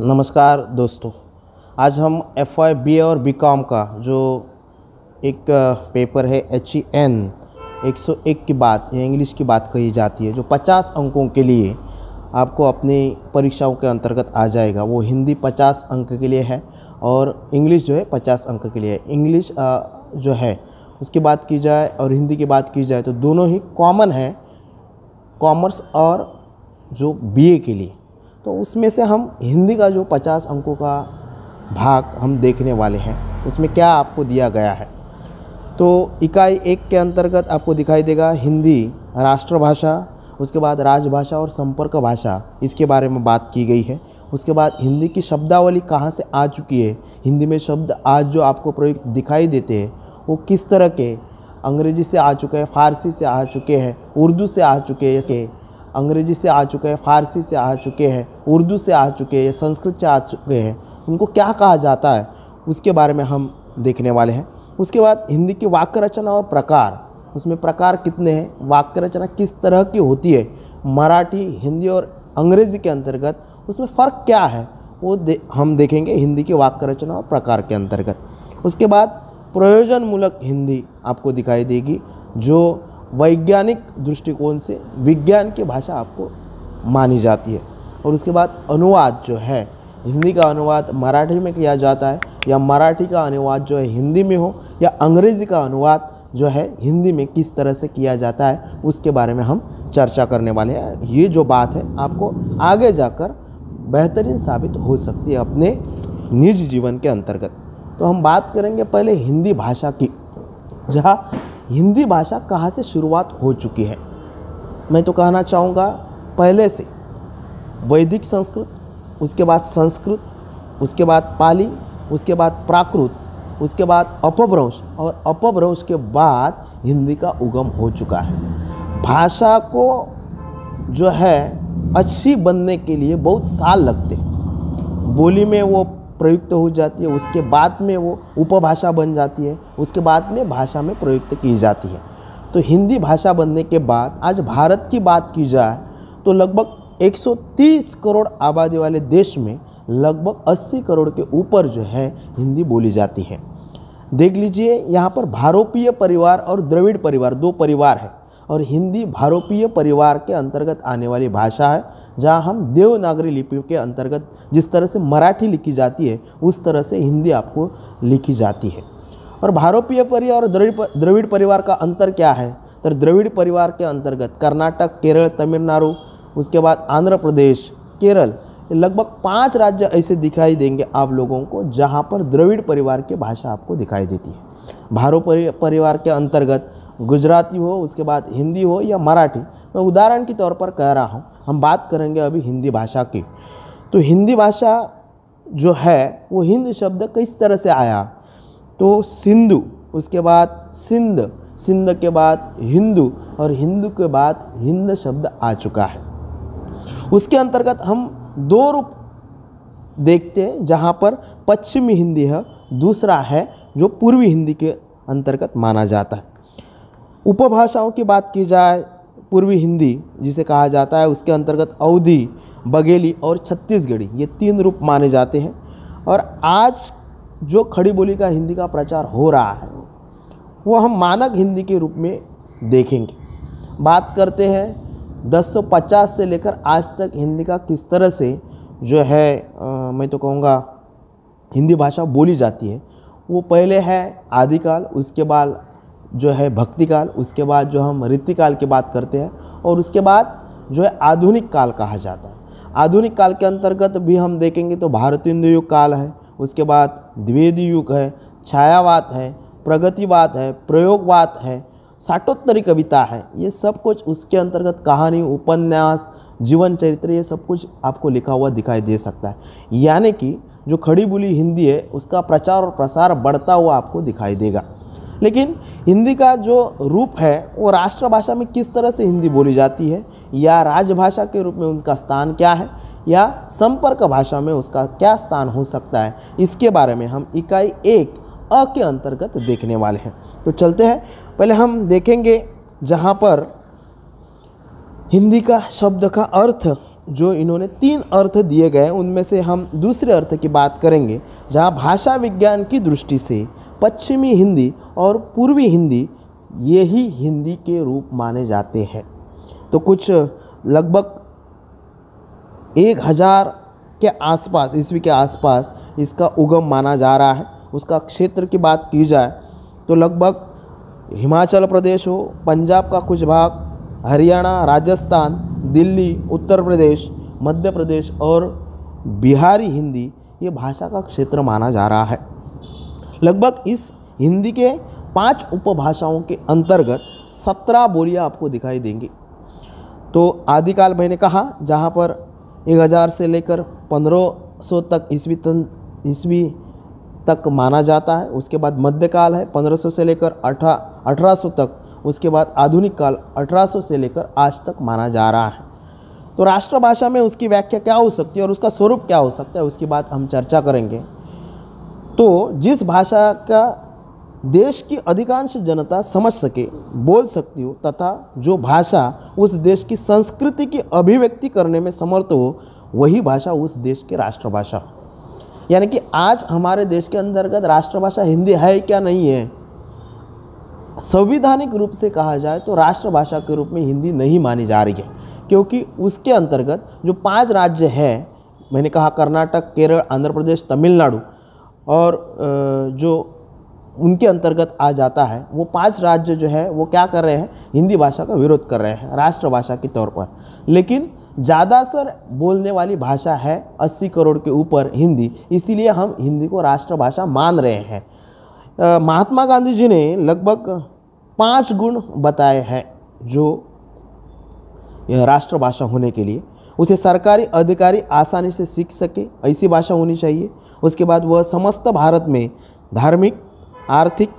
नमस्कार दोस्तों आज हम एफ आई बी और बी कॉम का जो एक पेपर है एच ई एन एक सौ एक की बात या इंग्लिश की बात कही जाती है जो पचास अंकों के लिए आपको अपनी परीक्षाओं के अंतर्गत आ जाएगा वो हिंदी पचास अंक के लिए है और इंग्लिश जो है पचास अंक के लिए है इंग्लिश जो है उसकी बात की जाए और हिंदी की बात की जाए तो दोनों ही कॉमन है कॉमर्स और जो बीए के लिए तो उसमें से हम हिंदी का जो पचास अंकों का भाग हम देखने वाले हैं उसमें क्या आपको दिया गया है तो इकाई एक के अंतर्गत आपको दिखाई देगा हिंदी राष्ट्रभाषा उसके बाद राजभाषा और संपर्क भाषा इसके बारे में बात की गई है उसके बाद हिंदी की शब्दावली कहाँ से आ चुकी है हिंदी में शब्द आज जो आपको प्रयुक्त दिखाई देते हैं वो किस तरह के अंग्रेजी से आ चुके हैं फारसी से आ चुके हैं उर्दू से आ चुके हैं अंग्रेजी से आ चुके हैं फारसी से आ चुके हैं उर्दू से आ चुके हैं संस्कृत से आ चुके हैं उनको क्या कहा जाता है उसके बारे में हम देखने वाले हैं उसके बाद हिंदी की वाक्य रचना और प्रकार उसमें प्रकार कितने हैं वाक्य रचना किस तरह की होती है मराठी हिंदी और अंग्रेज़ी के अंतर्गत उसमें फ़र्क क्या है वो दे, हम देखेंगे हिंदी की वाक्य रचना और प्रकार के अंतर्गत उसके बाद प्रयोजनमूलक हिंदी आपको दिखाई देगी जो वैज्ञानिक दृष्टिकोण से विज्ञान की भाषा आपको मानी जाती है और उसके बाद अनुवाद जो है हिंदी का अनुवाद मराठी में किया जाता है या मराठी का अनुवाद जो है हिंदी में हो या अंग्रेज़ी का अनुवाद जो है हिंदी में किस तरह से किया जाता है उसके बारे में हम चर्चा करने वाले हैं ये जो बात है आपको आगे जाकर बेहतरीन साबित हो सकती है अपने निज जीवन के अंतर्गत तो हम बात करेंगे पहले हिंदी भाषा की जहाँ हिंदी भाषा कहाँ से शुरुआत हो चुकी है मैं तो कहना चाहूँगा पहले से वैदिक संस्कृत उसके बाद संस्कृत उसके बाद पाली उसके बाद प्राकृत उसके बाद अपभ्रंश और अपभ्रंश के बाद हिंदी का उगम हो चुका है भाषा को जो है अच्छी बनने के लिए बहुत साल लगते हैं बोली में वो प्रयुक्त हो जाती है उसके बाद में वो उपभाषा बन जाती है उसके बाद में भाषा में प्रयुक्त की जाती है तो हिंदी भाषा बनने के बाद आज भारत की बात की जाए तो लगभग 130 करोड़ आबादी वाले देश में लगभग 80 करोड़ के ऊपर जो है हिंदी बोली जाती है देख लीजिए यहाँ पर भारोपीय परिवार और द्रविड़ परिवार दो परिवार है और हिंदी भारोपीय परिवार के अंतर्गत आने वाली भाषा है जहाँ हम देवनागरी लिपियों के अंतर्गत जिस तरह से मराठी लिखी जाती है उस तरह से हिंदी आपको लिखी जाती है और भारोपीय परिवार और द्रविड़ द्रविड़ परिवार का अंतर क्या है तो द्रविड़ परिवार के अंतर्गत कर्नाटक केरल तमिलनाडु उसके बाद आंध्र प्रदेश केरल लगभग पांच राज्य ऐसे दिखाई देंगे आप लोगों को जहाँ पर द्रविड़ परिवार की भाषा आपको दिखाई देती है भारो परिवार के अंतर्गत गुजराती हो उसके बाद हिंदी हो या मराठी मैं उदाहरण के तौर पर कह रहा हूँ हम बात करेंगे अभी हिंदी भाषा की तो हिंदी भाषा जो है वो हिंद शब्द किस तरह से आया तो सिंधु उसके बाद सिंध सिंध के बाद हिंदू और हिंदू के बाद हिंद शब्द आ चुका है उसके अंतर्गत हम दो रूप देखते हैं जहाँ पर पश्चिमी हिंदी है दूसरा है जो पूर्वी हिंदी के अंतर्गत माना जाता है उपभाषाओं की बात की जाए पूर्वी हिंदी जिसे कहा जाता है उसके अंतर्गत अवधी बघेली और छत्तीसगढ़ी ये तीन रूप माने जाते हैं और आज जो खड़ी बोली का हिंदी का प्रचार हो रहा है वो हम मानक हिंदी के रूप में देखेंगे बात करते हैं 1050 से लेकर आज तक हिंदी का किस तरह से जो है आ, मैं तो कहूँगा हिंदी भाषा बोली जाती है वो पहले है आदिकाल उसके बाद जो है भक्ति काल उसके बाद जो हम रीति काल की बात करते हैं और उसके बाद जो है आधुनिक काल कहा जाता है आधुनिक काल के अंतर्गत भी हम देखेंगे तो भारतीय युग काल है उसके बाद द्विवेदी युग है छायावाद है प्रगतिवाद है प्रयोगवाद है साठोत्तरी कविता है ये सब कुछ उसके अंतर्गत कहानी उपन्यास जीवन चरित्र ये सब कुछ आपको लिखा हुआ दिखाई दे सकता है यानी कि जो खड़ी बोली हिंदी है उसका प्रचार और प्रसार बढ़ता हुआ आपको दिखाई देगा लेकिन हिंदी का जो रूप है वो राष्ट्रभाषा में किस तरह से हिंदी बोली जाती है या राजभाषा के रूप में उनका स्थान क्या है या संपर्क भाषा में उसका क्या स्थान हो सकता है इसके बारे में हम इकाई एक अ के अंतर्गत देखने वाले हैं तो चलते हैं पहले हम देखेंगे जहाँ पर हिंदी का शब्द का अर्थ जो इन्होंने तीन अर्थ दिए गए उनमें से हम दूसरे अर्थ की बात करेंगे जहाँ भाषा विज्ञान की दृष्टि से पश्चिमी हिंदी और पूर्वी हिंदी ये ही हिंदी के रूप माने जाते हैं तो कुछ लगभग एक हज़ार के आसपास ईस्वी के आसपास इसका उगम माना जा रहा है उसका क्षेत्र की बात की जाए तो लगभग हिमाचल प्रदेश हो पंजाब का कुछ भाग हरियाणा राजस्थान दिल्ली उत्तर प्रदेश मध्य प्रदेश और बिहारी हिंदी ये भाषा का क्षेत्र माना जा रहा है लगभग इस हिंदी के पांच उपभाषाओं के अंतर्गत सत्रह बोलियाँ आपको दिखाई देंगी तो आदिकाल मैंने कहा जहाँ पर एक हज़ार से लेकर पंद्रह सौ तक ईस्वी तन ईस्वी तक माना जाता है उसके बाद मध्यकाल है 1500 से लेकर अठारह सौ तक उसके बाद आधुनिक काल 1800 से लेकर आज तक माना जा रहा है तो राष्ट्रभाषा में उसकी व्याख्या क्या हो सकती है और उसका स्वरूप क्या हो सकता है उसकी बात हम चर्चा करेंगे तो जिस भाषा का देश की अधिकांश जनता समझ सके बोल सकती हो तथा जो भाषा उस देश की संस्कृति की अभिव्यक्ति करने में समर्थ हो वही भाषा उस देश की राष्ट्रभाषा यानी कि आज हमारे देश के अंतर्गत राष्ट्रभाषा हिंदी है क्या नहीं है संविधानिक रूप से कहा जाए तो राष्ट्रभाषा के रूप में हिंदी नहीं मानी जा रही है क्योंकि उसके अंतर्गत जो पांच राज्य हैं मैंने कहा कर्नाटक केरल आंध्र प्रदेश तमिलनाडु और जो उनके अंतर्गत आ जाता है वो पांच राज्य जो है वो क्या कर रहे हैं हिंदी भाषा का विरोध कर रहे हैं राष्ट्रभाषा के तौर पर लेकिन ज़्यादा सर बोलने वाली भाषा है 80 करोड़ के ऊपर हिंदी इसीलिए हम हिंदी को राष्ट्रभाषा मान रहे हैं महात्मा गांधी जी ने लगभग पाँच गुण बताए हैं जो राष्ट्रभाषा होने के लिए उसे सरकारी अधिकारी आसानी से सीख सके ऐसी भाषा होनी चाहिए उसके बाद वह समस्त भारत में धार्मिक आर्थिक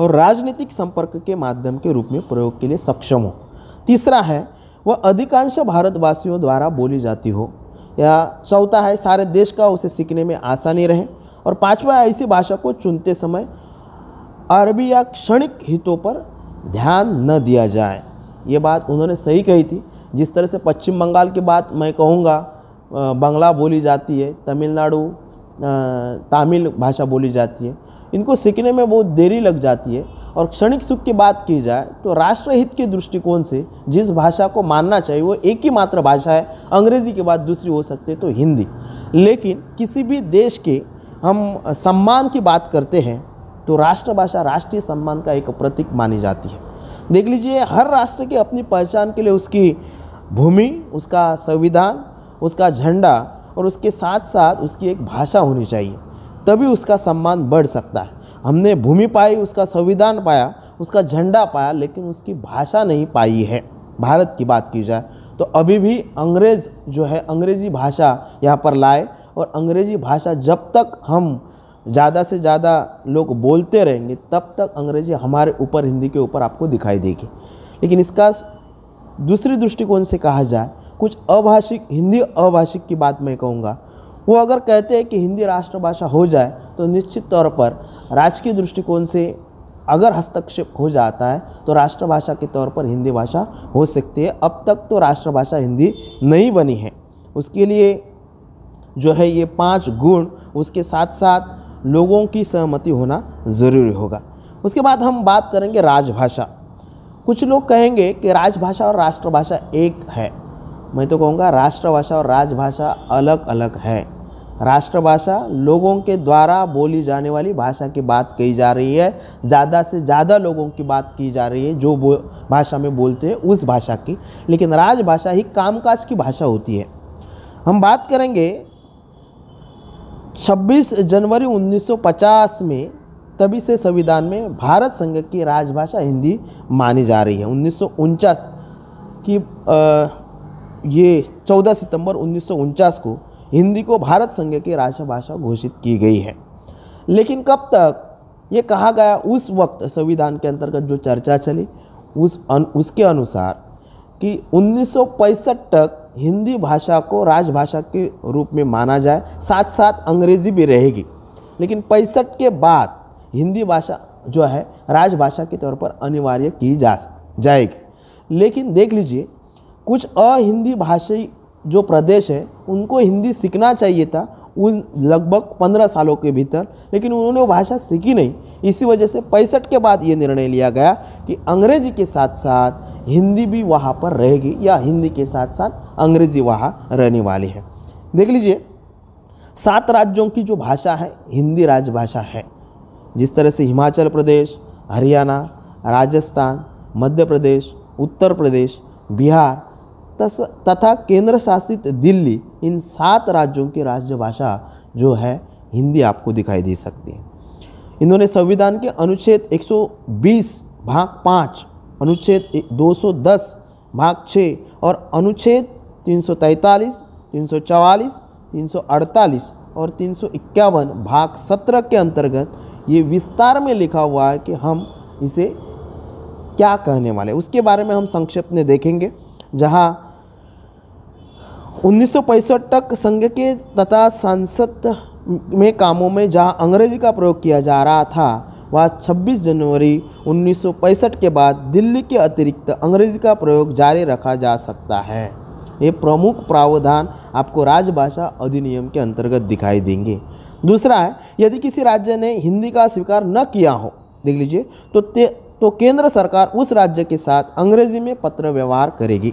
और राजनीतिक संपर्क के माध्यम के रूप में प्रयोग के लिए सक्षम हो तीसरा है वह अधिकांश भारतवासियों द्वारा बोली जाती हो या चौथा है सारे देश का उसे सीखने में आसानी रहे और पांचवा है ऐसी भाषा को चुनते समय अरबी या क्षणिक हितों पर ध्यान न दिया जाए ये बात उन्होंने सही कही थी जिस तरह से पश्चिम बंगाल की बात मैं कहूँगा बंगला बोली जाती है तमिलनाडु तमिल भाषा बोली जाती है इनको सीखने में बहुत देरी लग जाती है और क्षणिक सुख की बात की जाए तो राष्ट्रहित के दृष्टिकोण से जिस भाषा को मानना चाहिए वो एक ही मात्र भाषा है अंग्रेज़ी के बाद दूसरी हो सकती है तो हिंदी लेकिन किसी भी देश के हम सम्मान की बात करते हैं तो राष्ट्रभाषा राष्ट्रीय सम्मान का एक प्रतीक मानी जाती है देख लीजिए हर राष्ट्र की अपनी पहचान के लिए उसकी भूमि उसका संविधान उसका झंडा और उसके साथ साथ उसकी एक भाषा होनी चाहिए तभी उसका सम्मान बढ़ सकता है हमने भूमि पाई उसका संविधान पाया उसका झंडा पाया लेकिन उसकी भाषा नहीं पाई है भारत की बात की जाए तो अभी भी अंग्रेज़ जो है अंग्रेज़ी भाषा यहाँ पर लाए और अंग्रेज़ी भाषा जब तक हम ज़्यादा से ज़्यादा लोग बोलते रहेंगे तब तक अंग्रेज़ी हमारे ऊपर हिंदी के ऊपर आपको दिखाई देगी लेकिन इसका दूसरी दृष्टिकोण से कहा जाए कुछ अभाषिक हिंदी अभाषिक की बात मैं कहूँगा वो अगर कहते हैं कि हिंदी राष्ट्रभाषा हो जाए तो निश्चित तौर पर राजकीय दृष्टिकोण से अगर हस्तक्षेप हो जाता है तो राष्ट्रभाषा के तौर पर हिंदी भाषा हो सकती है अब तक तो राष्ट्रभाषा हिंदी नहीं बनी है उसके लिए जो है ये पांच गुण उसके साथ साथ लोगों की सहमति होना ज़रूरी होगा उसके बाद हम बात करेंगे राजभाषा कुछ लोग कहेंगे कि राजभाषा और राष्ट्रभाषा एक है मैं तो कहूँगा राष्ट्रभाषा और राजभाषा अलग अलग है राष्ट्रभाषा लोगों के द्वारा बोली जाने वाली भाषा की बात कही जा रही है ज़्यादा से ज़्यादा लोगों की बात की जा रही है जो भाषा में बोलते हैं उस भाषा की लेकिन राजभाषा ही कामकाज की भाषा होती है हम बात करेंगे 26 जनवरी 1950 में तभी से संविधान में भारत संघ की राजभाषा हिंदी मानी जा रही है उन्नीस की आ, ये 14 सितंबर उन्नीस को हिंदी को भारत संघ की राष्ट्रभाषा घोषित की गई है लेकिन कब तक ये कहा गया उस वक्त संविधान के अंतर्गत जो चर्चा चली उस अन, उसके अनुसार कि उन्नीस तक हिंदी भाषा को राजभाषा के रूप में माना जाए साथ साथ अंग्रेजी भी रहेगी लेकिन पैंसठ के बाद हिंदी भाषा जो है राजभाषा के तौर पर अनिवार्य की जा जाएगी लेकिन देख लीजिए कुछ अहिंदी भाषी जो प्रदेश है उनको हिंदी सीखना चाहिए था उन लगभग पंद्रह सालों के भीतर लेकिन उन्होंने वो भाषा सीखी नहीं इसी वजह से पैंसठ के बाद ये निर्णय लिया गया कि अंग्रेजी के साथ साथ हिंदी भी वहाँ पर रहेगी या हिंदी के साथ साथ अंग्रेजी वहाँ रहने वाली है देख लीजिए सात राज्यों की जो भाषा है हिंदी राजभाषा है जिस तरह से हिमाचल प्रदेश हरियाणा राजस्थान मध्य प्रदेश उत्तर प्रदेश बिहार तथा केंद्र शासित दिल्ली इन सात राज्यों की राज्यभाषा जो है हिंदी आपको दिखाई दे सकती है इन्होंने संविधान के अनुच्छेद 120 भाग पाँच अनुच्छेद 210 भाग छः और अनुच्छेद तीन सौ तैंतालीस तीन सौ चवालीस तीन सौ अड़तालीस और तीन सौ इक्यावन भाग सत्रह के अंतर्गत ये विस्तार में लिखा हुआ है कि हम इसे क्या कहने वाले उसके बारे में हम संक्षिप्त में देखेंगे जहाँ उन्नीस तक संघ के तथा संसद में कामों में जहां अंग्रेजी का प्रयोग किया जा रहा था वह 26 जनवरी उन्नीस के बाद दिल्ली के अतिरिक्त अंग्रेजी का प्रयोग जारी रखा जा सकता है ये प्रमुख प्रावधान आपको राजभाषा अधिनियम के अंतर्गत दिखाई देंगे दूसरा है यदि किसी राज्य ने हिंदी का स्वीकार न किया हो देख लीजिए तो ते, तो केंद्र सरकार उस राज्य के साथ अंग्रेजी में पत्र व्यवहार करेगी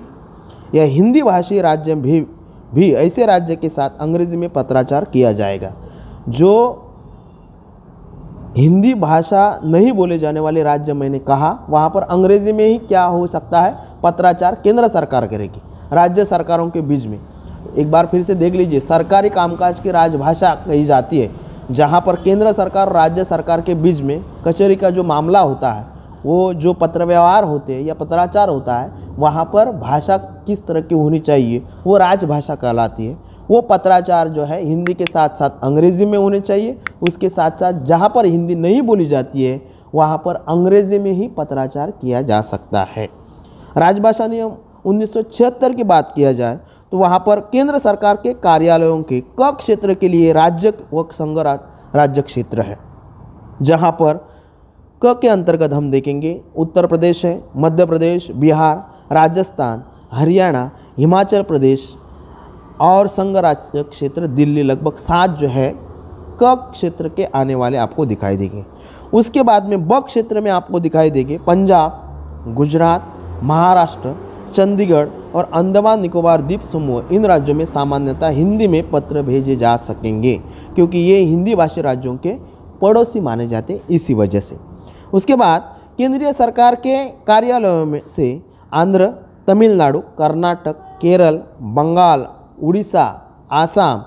यह हिंदी भाषी राज्य भी भी ऐसे राज्य के साथ अंग्रेजी में पत्राचार किया जाएगा जो हिंदी भाषा नहीं बोले जाने वाले राज्य मैंने कहा वहाँ पर अंग्रेज़ी में ही क्या हो सकता है पत्राचार केंद्र सरकार करेगी राज्य सरकारों के बीच में एक बार फिर से देख लीजिए सरकारी कामकाज की राजभाषा कही जाती है जहाँ पर केंद्र सरकार और राज्य सरकार के बीच में कचहरी का जो मामला होता है वो जो पत्र व्यवहार होते हैं या पत्राचार होता है वहाँ पर भाषा किस तरह की होनी चाहिए वो राजभाषा कहलाती है वो पत्राचार जो है हिंदी के साथ साथ अंग्रेज़ी में होने चाहिए उसके साथ साथ जहाँ पर हिंदी नहीं बोली जाती है वहाँ पर अंग्रेज़ी में ही पत्राचार किया जा सकता है राजभाषा नियम 1976 की बात किया जाए तो वहाँ पर केंद्र सरकार के कार्यालयों के क क्षेत्र के लिए राज्य व संघ राज्य क्षेत्र है जहाँ पर क के अंतर्गत हम देखेंगे उत्तर प्रदेश है मध्य प्रदेश बिहार राजस्थान हरियाणा हिमाचल प्रदेश और संघ राज्य क्षेत्र दिल्ली लगभग सात जो है क क्षेत्र के आने वाले आपको दिखाई देंगे उसके बाद में ब क्षेत्र में आपको दिखाई देंगे पंजाब गुजरात महाराष्ट्र चंडीगढ़ और अंडमान निकोबार द्वीप समूह इन राज्यों में सामान्यतः हिंदी में पत्र भेजे जा सकेंगे क्योंकि ये हिंदी भाषी राज्यों के पड़ोसी माने जाते इसी वजह से उसके बाद केंद्रीय सरकार के कार्यालयों में से आंध्र तमिलनाडु कर्नाटक केरल बंगाल उड़ीसा आसाम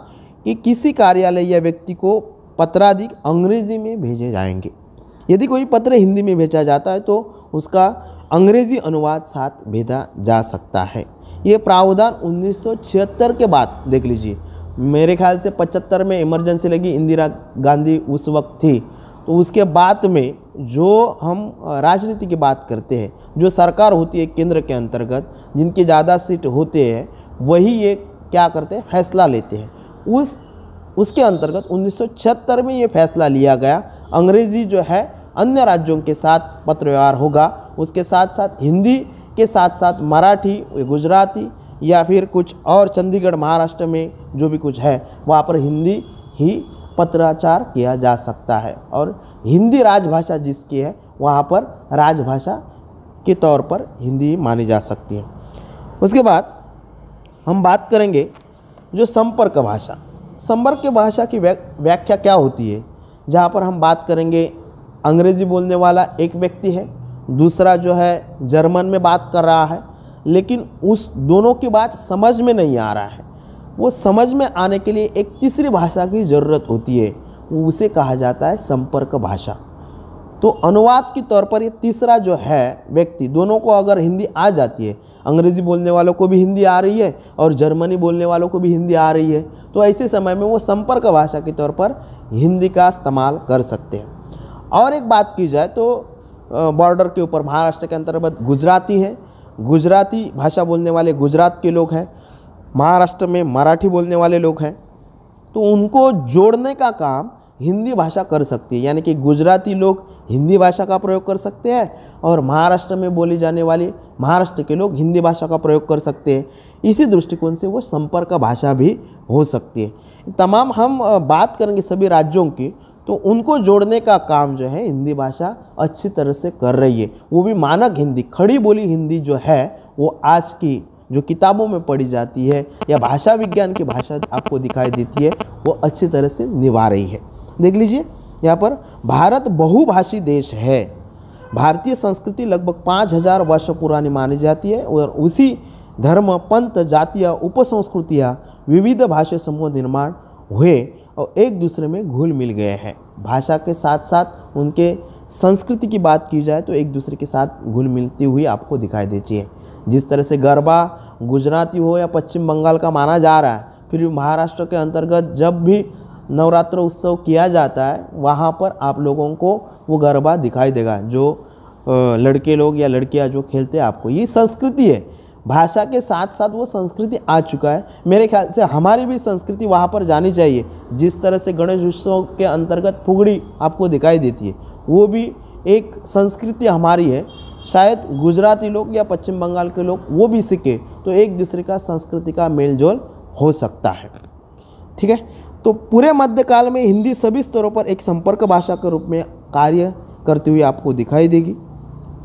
के किसी कार्यालय या व्यक्ति को पत्राधिक अंग्रेजी में भेजे जाएंगे यदि कोई पत्र हिंदी में भेजा जाता है तो उसका अंग्रेजी अनुवाद साथ भेजा जा सकता है ये प्रावधान 1976 के बाद देख लीजिए मेरे ख्याल से 75 में इमरजेंसी लगी इंदिरा गांधी उस वक्त थी तो उसके बाद में जो हम राजनीति की बात करते हैं जो सरकार होती है केंद्र के अंतर्गत जिनके ज़्यादा सीट होते हैं वही ये क्या करते हैं फैसला लेते हैं उस उसके अंतर्गत 1976 में ये फैसला लिया गया अंग्रेज़ी जो है अन्य राज्यों के साथ पत्र व्यवहार होगा उसके साथ साथ हिंदी के साथ साथ मराठी गुजराती या फिर कुछ और चंडीगढ़ महाराष्ट्र में जो भी कुछ है वहाँ पर हिंदी ही पत्राचार किया जा सकता है और हिंदी राजभाषा जिसकी है वहाँ पर राजभाषा के तौर पर हिंदी मानी जा सकती है उसके बाद हम बात करेंगे जो संपर्क भाषा संपर्क भाषा की व्याख्या क्या होती है जहाँ पर हम बात करेंगे अंग्रेजी बोलने वाला एक व्यक्ति है दूसरा जो है जर्मन में बात कर रहा है लेकिन उस दोनों की बात समझ में नहीं आ रहा है वो समझ में आने के लिए एक तीसरी भाषा की ज़रूरत होती है उसे कहा जाता है संपर्क भाषा तो अनुवाद के तौर पर ये तीसरा जो है व्यक्ति दोनों को अगर हिंदी आ जाती है अंग्रेज़ी बोलने वालों को भी हिंदी आ रही है और जर्मनी बोलने वालों को भी हिंदी आ रही है तो ऐसे समय में वो संपर्क भाषा के तौर पर हिंदी का इस्तेमाल कर सकते हैं और एक बात की जाए तो बॉर्डर के ऊपर महाराष्ट्र के अंतर्गत गुजराती है गुजराती भाषा बोलने वाले गुजरात के लोग हैं महाराष्ट्र में मराठी बोलने वाले लोग हैं तो उनको जोड़ने का काम हिंदी भाषा कर सकती है यानी कि गुजराती लोग हिंदी भाषा का प्रयोग कर सकते हैं और महाराष्ट्र में बोली जाने वाली महाराष्ट्र के लोग हिंदी भाषा का प्रयोग कर सकते हैं इसी दृष्टिकोण से वो संपर्क भाषा भी हो सकती है तमाम हम बात करेंगे सभी राज्यों की तो उनको जोड़ने का काम जो है हिंदी भाषा अच्छी तरह से कर रही है वो भी मानक हिंदी खड़ी बोली हिंदी जो है वो आज की जो किताबों में पढ़ी जाती है या भाषा विज्ञान की भाषा आपको दिखाई देती है वो अच्छी तरह से निभा रही है देख लीजिए यहाँ पर भारत बहुभाषी देश है भारतीय संस्कृति लगभग पाँच हज़ार वर्ष पुरानी मानी जाती है और उसी धर्म पंथ जातियाँ उपसंस्कृतियाँ विविध भाषा समूह निर्माण हुए और एक दूसरे में घुल मिल गए हैं भाषा के साथ साथ उनके संस्कृति की बात की जाए तो एक दूसरे के साथ घुल मिलती हुई आपको दिखाई देती है जिस तरह से गरबा गुजराती हो या पश्चिम बंगाल का माना जा रहा है फिर भी महाराष्ट्र के अंतर्गत जब भी नवरात्र उत्सव किया जाता है वहाँ पर आप लोगों को वो गरबा दिखाई देगा जो लड़के लोग या लड़कियाँ जो खेलते हैं आपको ये संस्कृति है भाषा के साथ साथ वो संस्कृति आ चुका है मेरे ख्याल से हमारी भी संस्कृति वहाँ पर जानी चाहिए जिस तरह से गणेश उत्सव के अंतर्गत फुगड़ी आपको दिखाई देती है वो भी एक संस्कृति हमारी है शायद गुजराती लोग या पश्चिम बंगाल के लोग वो भी सीखे तो एक दूसरे का संस्कृति का मेलजोल हो सकता है ठीक है तो पूरे मध्यकाल में हिंदी सभी स्तरों पर एक संपर्क भाषा के रूप में कार्य करती हुई आपको दिखाई देगी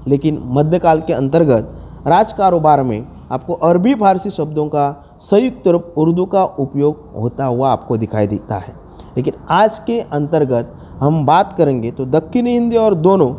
लेकिन मध्यकाल के अंतर्गत राज कारोबार में आपको अरबी फारसी शब्दों का संयुक्त रूप उर्दू का उपयोग होता हुआ आपको दिखाई देता है लेकिन आज के अंतर्गत हम बात करेंगे तो दक्षिणी हिंदी और दोनों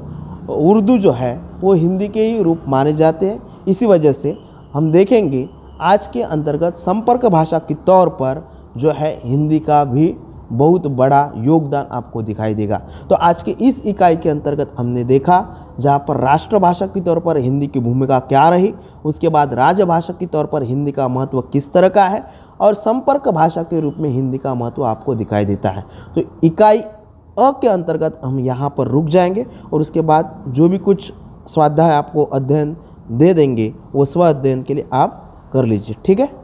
उर्दू जो है वो हिंदी के ही रूप माने जाते हैं इसी वजह से हम देखेंगे आज के अंतर्गत संपर्क भाषा के तौर पर जो है हिंदी का भी बहुत बड़ा योगदान आपको दिखाई देगा तो आज के इस इकाई के अंतर्गत हमने देखा जहाँ पर राष्ट्रभाषा के तौर पर हिंदी की भूमिका क्या रही उसके बाद राजभाषा के तौर पर हिंदी का महत्व किस तरह का है और संपर्क भाषा के रूप में हिंदी का महत्व आपको दिखाई देता है तो इकाई अ के अंतर्गत हम यहाँ पर रुक जाएंगे और उसके बाद जो भी कुछ स्वाध्याय आपको अध्ययन दे देंगे वो स्व अध्ययन के लिए आप कर लीजिए ठीक है